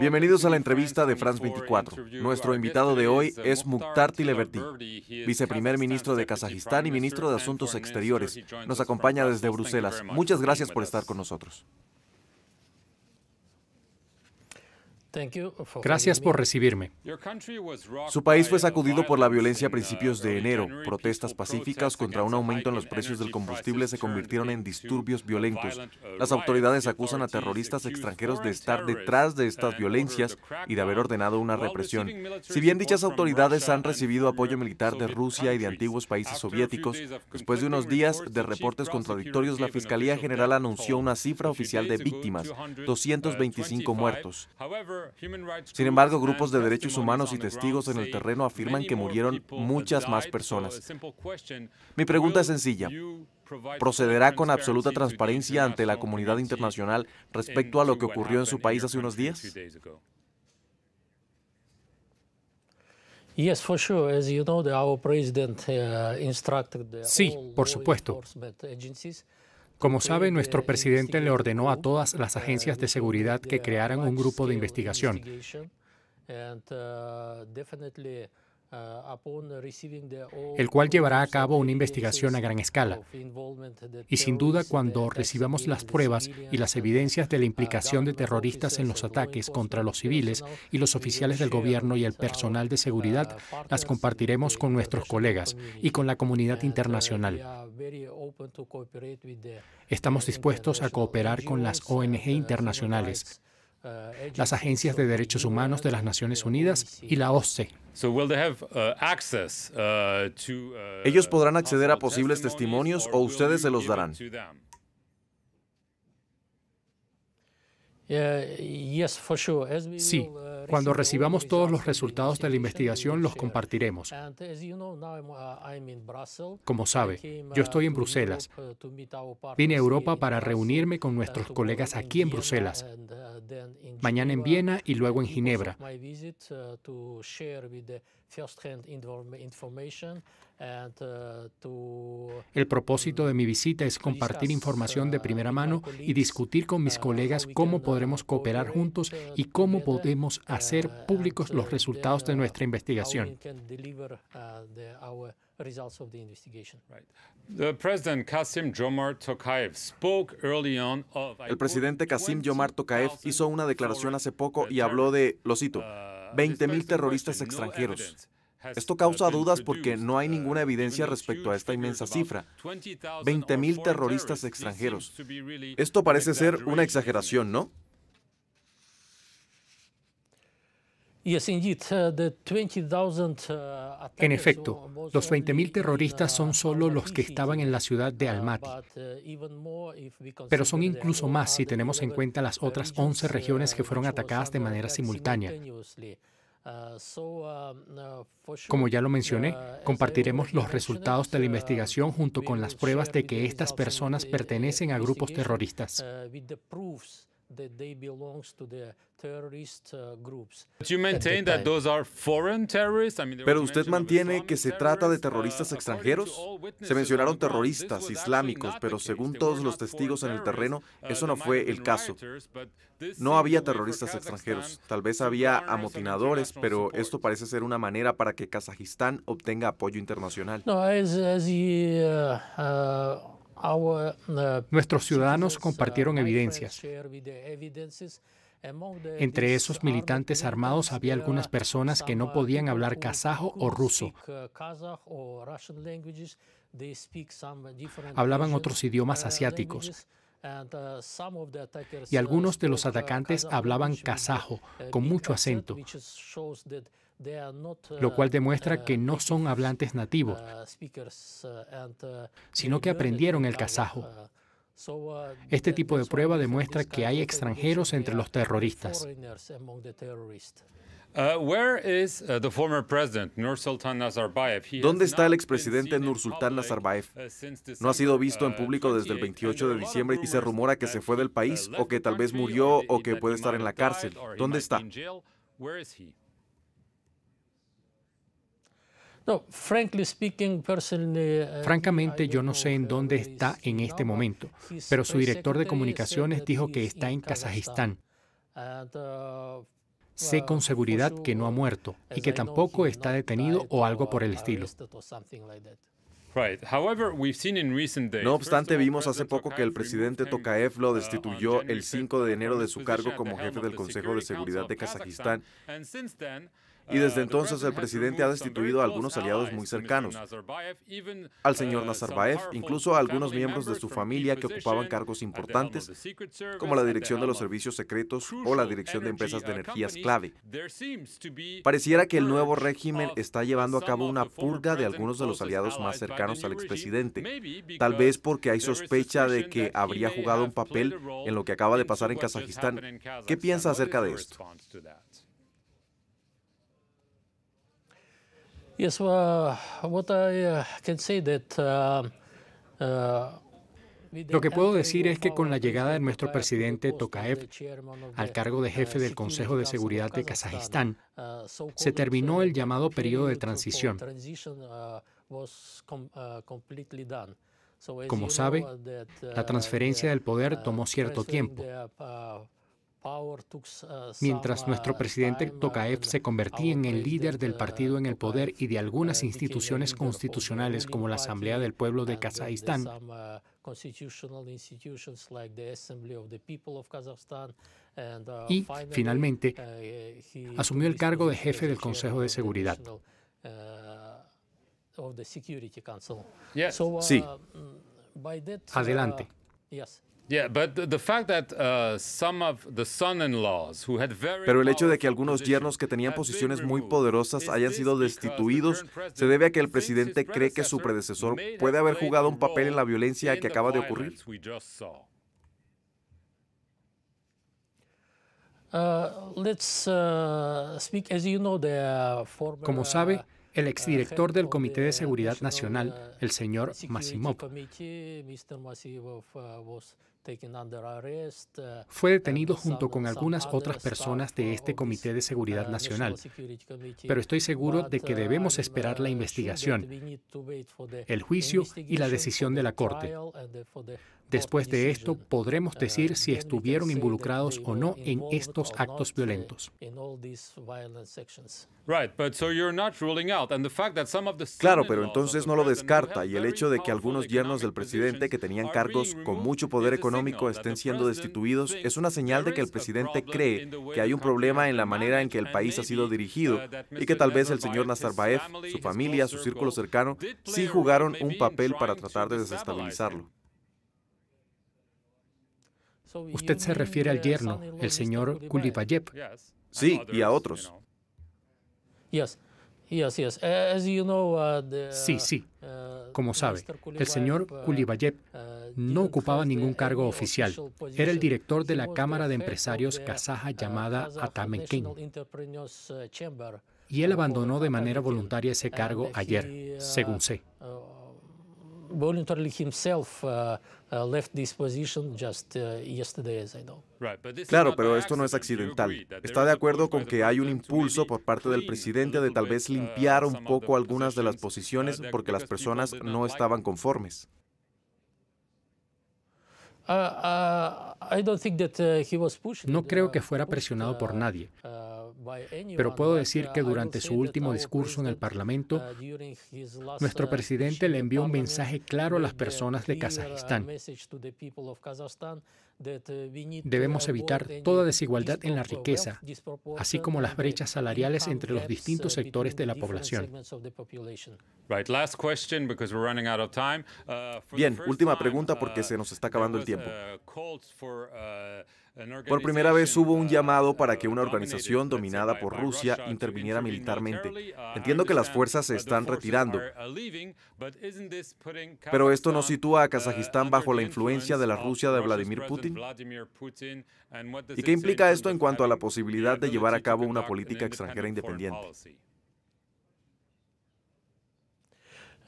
Bienvenidos a la entrevista de France 24. Nuestro invitado de hoy es Mukhtar Tileverti, viceprimer ministro de Kazajistán y ministro de Asuntos Exteriores. Nos acompaña desde Bruselas. Muchas gracias por estar con nosotros. Gracias por recibirme. Su país fue sacudido por la violencia a principios de enero. Protestas pacíficas contra un aumento en los precios del combustible se convirtieron en disturbios violentos. Las autoridades acusan a terroristas extranjeros de estar detrás de estas violencias y de haber ordenado una represión. Si bien dichas autoridades han recibido apoyo militar de Rusia y de antiguos países soviéticos, después de unos días de reportes contradictorios, la Fiscalía General anunció una cifra oficial de víctimas, 225 muertos. Sin embargo, grupos de derechos humanos y testigos en el terreno afirman que murieron muchas más personas. Mi pregunta es sencilla. ¿Procederá con absoluta transparencia ante la comunidad internacional respecto a lo que ocurrió en su país hace unos días? Uh, sí, por supuesto. Como sabe, nuestro presidente le ordenó a todas las agencias de seguridad que crearan un grupo de investigación. Uh, Uh, el cual llevará a cabo una investigación a gran escala. Y sin duda, cuando recibamos las pruebas y las evidencias de la uh, implicación de terroristas en los ataques contra los civiles y los oficiales del gobierno y el uh, personal de seguridad, las compartiremos con nuestros colegas y con la comunidad internacional. Estamos dispuestos a cooperar con las ONG internacionales eh, las agencias de derechos humanos de las Naciones Unidas y la OSCE. Uh, uh, uh, ¿Ellos podrán acceder a posibles testimonios o ustedes se los darán? Sí, cuando recibamos todos los resultados de la investigación, los compartiremos. Como sabe, yo estoy en uh, uh, Bruselas. Vine a Europa para reunirme con uh, nuestros colegas aquí en Bruselas, mañana en Viena y luego en Ginebra. El propósito de mi visita es compartir información de primera mano y discutir con mis colegas cómo podremos cooperar juntos y cómo podemos hacer públicos los resultados de nuestra investigación. El presidente Kasim Jomar Tokayev hizo una declaración hace poco y habló de, lo cito, 20.000 uh, terroristas extranjeros. Esto causa dudas porque no uh, hay ninguna evidencia respecto a esta inmensa cifra. 20.000 terroristas extranjeros. Esto parece ser una exageración, ¿no? Eh, en efecto, los 20.000 terroristas son eh, solo los que estaban en la ciudad de ah, Almaty, eh, pero son incluso más si tenemos en cuenta las otras 11 regiones que fueron atacadas de manera simultánea. Ah, um, ah, Como ya lo mencioné, compartiremos los resultados de la investigación junto con las pruebas de que estas personas pertenecen a grupos terroristas. Pero usted mantiene que se trata de uh, terroristas extranjeros? Se mencionaron terroristas islámicos, pero según todos los testigos en el terreno, eso uh, no fue el caso. No había terroristas extranjeros. Tal vez había amotinadores, pero esto parece ser una manera para que Kazajistán obtenga apoyo internacional. No, es, Uh, Nuestros ciudadanos uh, compartieron evidencias. Entre esos militantes armados había algunas personas que no uh, podían hablar kazajo o ruso. Hablaban otros idiomas asiáticos. Y algunos de los atacantes hablaban kazajo con mucho acento, lo cual uh, demuestra que no uh, son hablantes nativos, uh, sino que aprendieron el kazajo. Este tipo de prueba demuestra que hay extranjeros entre los terroristas. ¿Dónde está el expresidente Nursultan Nazarbayev? No ha sido visto en público desde el 28 de diciembre y se rumora que se fue del país o que tal vez murió o que puede estar en la cárcel. ¿Dónde está? No, speaking, eh, Francamente, yo no sé en dónde está en este momento, pero su director de comunicaciones dijo que está en Kazajistán. Uh, sé uh, con seguridad que no ha muerto y que tampoco está detenido o algo por el estilo. No obstante, vimos hace poco que el presidente Tokayev lo uh, destituyó el 5 de enero de su cargo como jefe del Consejo de Seguridad de Kazajistán y desde uh, entonces el presidente ha destituido a algunos aliados muy cercanos, al uh, señor Nazarbayev, incluso a algunos miembros de su familia que ocupaban cargos importantes, como la dirección de los servicios secretos o la dirección de empresas de energías clave. Pareciera que el nuevo régimen está llevando a cabo una purga de algunos de los aliados más cercanos al expresidente, tal vez porque hay sospecha de que habría jugado un papel en lo que acaba de pasar en Kazajistán. ¿Qué piensa acerca de esto? Ah, eh, ah, ah, lo que puedo decir es que con la llegada de nuestro presidente Tokayev al cargo de jefe uh, del Consejo de Seguridad de Kazajistán, uh, se terminó el llamado periodo de transición. Uh, Como sabe, la transferencia del poder tomó cierto tiempo. Uh, Mientras nuestro uh, presidente Tokayev se convertía en el líder del uh, partido en el poder y de algunas instituciones constitucionales como la Asamblea del Pueblo de Kazajistán, y finalmente asumió el cargo de jefe del Consejo de Seguridad. Sí. Mm, Adelante. Pero el hecho de que algunos yernos que tenían posiciones muy poderosas hayan sido destituidos se debe a que el presidente cree que su predecesor puede haber jugado un papel en la violencia que acaba de ocurrir. Uh, uh, Como sabe, uh, el exdirector del Comité de Seguridad Nacional, el señor Masimov, eh, Fue eh, detenido junto con algunas otras personas de este Comité de Seguridad eh, Nacional, pero estoy seguro de que debemos esperar la investigación, el juicio y la decisión de la Corte. Después de esto podremos decir si estuvieron involucrados o no en estos actos violentos. Claro, pero entonces no lo descarta y el hecho de que algunos yernos del presidente que tenían cargos con mucho poder económico estén siendo destituidos es una señal de que el presidente cree que hay un problema en la manera en que el país ha sido uh, dirigido y que tal vez el señor Nazarbayev, su familia, su círculo cercano, sí jugaron un papel para tratar de desestabilizarlo. Usted se refiere al yerno, el señor Kulibayev. Sí, y a otros. Sí, sí. Uh, Como sabe, el señor Kulibayev no ocupaba ningún cargo oficial. Era el director de la Cámara de Empresarios kazaja llamada King. Y él abandonó de manera voluntaria ese cargo ayer, según sé. Claro, pero esto no es accidental. Está de acuerdo con que hay un impulso por parte del presidente de tal vez limpiar un poco algunas de las posiciones porque las personas no estaban conformes. No creo uh, que fuera presionado por uh, nadie, uh, pero puedo decir que durante su último discurso en el Parlamento, nuestro presidente le envió un mensaje claro a las personas de Kazajistán. Debemos evitar toda desigualdad en la riqueza, así como las brechas salariales entre los distintos eh, sectores de la población. Uh, Bien, última pregunta porque uh, se nos está acabando el tiempo. Uh, por primera vez hubo un llamado para que una organización dominada por Rusia interviniera militarmente. Entiendo que las fuerzas se están retirando, pero esto no sitúa a Kazajistán bajo la influencia de la Rusia de Vladimir Putin. ¿Y qué implica esto en cuanto a la posibilidad de llevar a cabo una política extranjera independiente?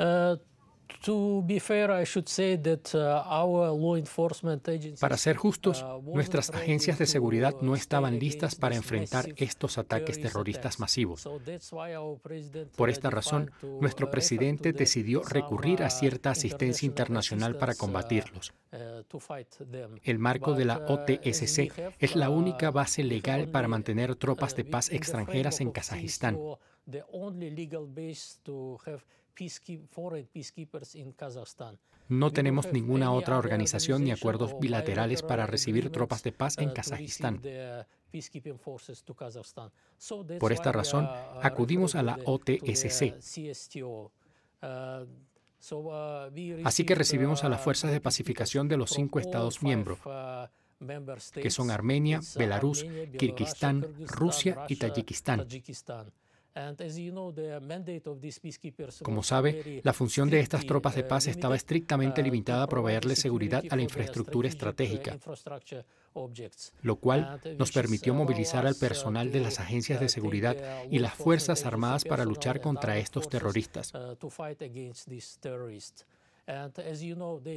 Eh, para ser justos, uh, nuestras agencias de seguridad uh, no estaban listas para enfrentar estos ataques terroristas masivos. Por uh, esta razón, nuestro presidente decidió recurrir a cierta asistencia internacional para combatirlos. El marco de la OTSC es la única base legal para mantener tropas de paz extranjeras en Kazajistán. No tenemos ninguna otra organización ni acuerdos bilaterales para recibir tropas de paz uh, en Kazajistán. Por esta razón, uh, acudimos a la OTSC. Uh, Así que recibimos a las fuerzas de pacificación de los cinco Estados miembros, que son Armenia, Belarus, Kirguistán, Rusia y Tayikistán. Como sabe, la función de estas tropas de uh, paz estaba estrictamente uh, limitada a proveerle seguridad a la infraestructura uh, estratégica, lo cual nos permitió movilizar al personal de las agencias de seguridad y las Fuerzas Armadas para luchar contra estos terroristas.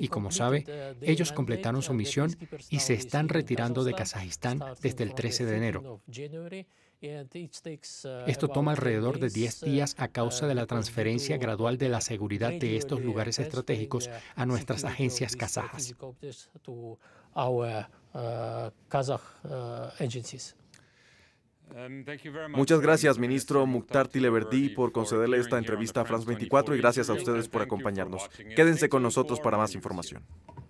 Y como sabe, ellos completaron su misión y se están retirando de Kazajistán desde el 13 de enero. Uh, Esto toma alrededor de 10 uh, días a causa uh, de la transferencia gradual de la seguridad de estos lugares estratégicos a nuestras agencias kazajas. Um, Muchas gracias, ministro Mukhtar Tileverdi, por concederle esta entrevista a France 24 y gracias a ustedes por acompañarnos. Quédense con nosotros para más información.